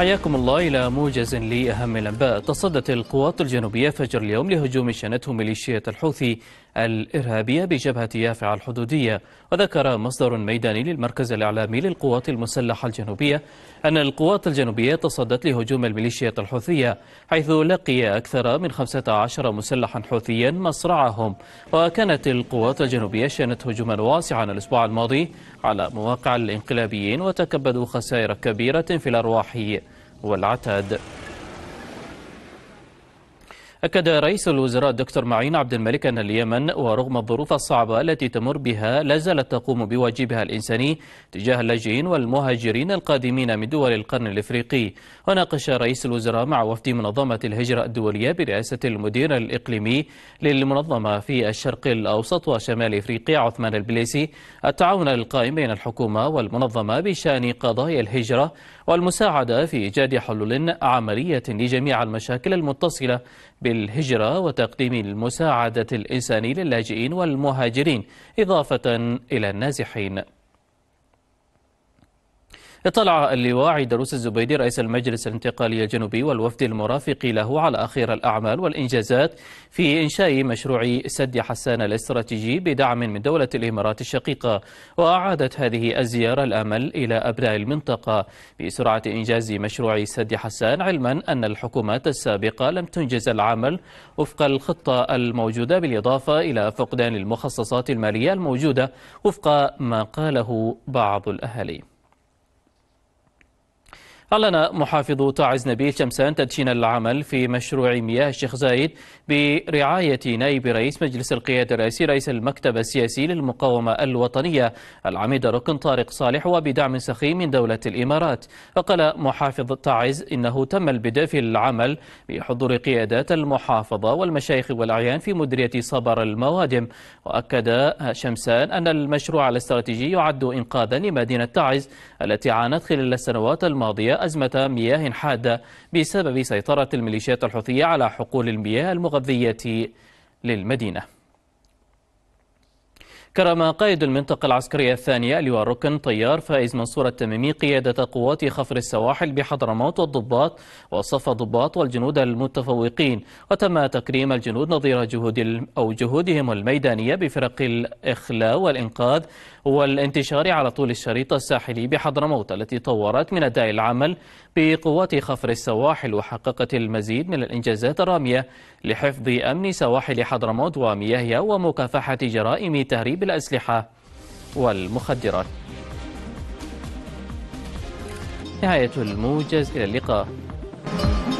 حياكم الله إلى موجز لأهم الأنباء تصدت القوات الجنوبية فجر اليوم لهجوم شنته ميليشية الحوثي الإرهابية بجبهة يافع الحدودية وذكر مصدر ميداني للمركز الإعلامي للقوات المسلحة الجنوبية أن القوات الجنوبية تصدت لهجوم الميليشيات الحوثية حيث لقي أكثر من 15 مسلحا حوثيا مصرعهم وكانت القوات الجنوبية شنت هجوما واسعا الأسبوع الماضي على مواقع الإنقلابيين وتكبدوا خسائر كبيرة في الأرواح والعتاد أكد رئيس الوزراء الدكتور معين عبد الملك أن اليمن ورغم الظروف الصعبة التي تمر بها لا زالت تقوم بواجبها الإنساني تجاه اللاجئين والمهاجرين القادمين من دول القرن الإفريقي وناقش رئيس الوزراء مع وفد منظمة الهجرة الدولية برئاسة المدير الإقليمي للمنظمة في الشرق الأوسط وشمال إفريقيا عثمان البليسي التعاون القائم بين الحكومة والمنظمة بشأن قضايا الهجرة والمساعدة في إيجاد حلول عملية لجميع المشاكل المتصلة للهجرة وتقديم المساعدة الإنسانية للاجئين والمهاجرين إضافة إلى النازحين اطلع اللواء دروس الزبيدي رئيس المجلس الانتقالي الجنوبي والوفد المرافق له على أخير الأعمال والإنجازات في إنشاء مشروع سد حسان الاستراتيجي بدعم من دولة الإمارات الشقيقة وأعادت هذه الزيارة الأمل إلى أبناء المنطقة بسرعة إنجاز مشروع سد حسان علما أن الحكومات السابقة لم تنجز العمل وفق الخطة الموجودة بالإضافة إلى فقدان المخصصات المالية الموجودة وفق ما قاله بعض الأهالي أعلن محافظ تعز نبيل شمسان تدشين العمل في مشروع مياه الشيخ زايد برعاية نائب رئيس مجلس القيادة الرئيسي رئيس المكتب السياسي للمقاومة الوطنية العميد ركن طارق صالح وبدعم سخي من دولة الإمارات وقال محافظ تعز إنه تم البدء في العمل بحضور قيادات المحافظة والمشايخ والأعيان في مديرية صبر الموادم وأكد شمسان أن المشروع الاستراتيجي يعد إنقاذا لمدينة تعز التي عانت خلال السنوات الماضية أزمة مياه حادة بسبب سيطرة الميليشيات الحوثية على حقول المياه المغذية للمدينة كرم قائد المنطقة العسكرية الثانية لواء الركن طيار فائز منصور التميمي قيادة قوات خفر السواحل بحضرموت والضباط وصف الضباط والجنود المتفوقين وتم تكريم الجنود نظير جهود أو جهودهم الميدانية بفرق الإخلاء والإنقاذ والانتشار على طول الشريط الساحلي بحضرموت التي طورت من أداء العمل بقوات خفر السواحل وحققت المزيد من الإنجازات الرامية لحفظ أمن سواحل حضرموت ومياهها ومكافحة جرائم تهريب بالأسلحة والمخدرات نهاية الموجز إلى اللقاء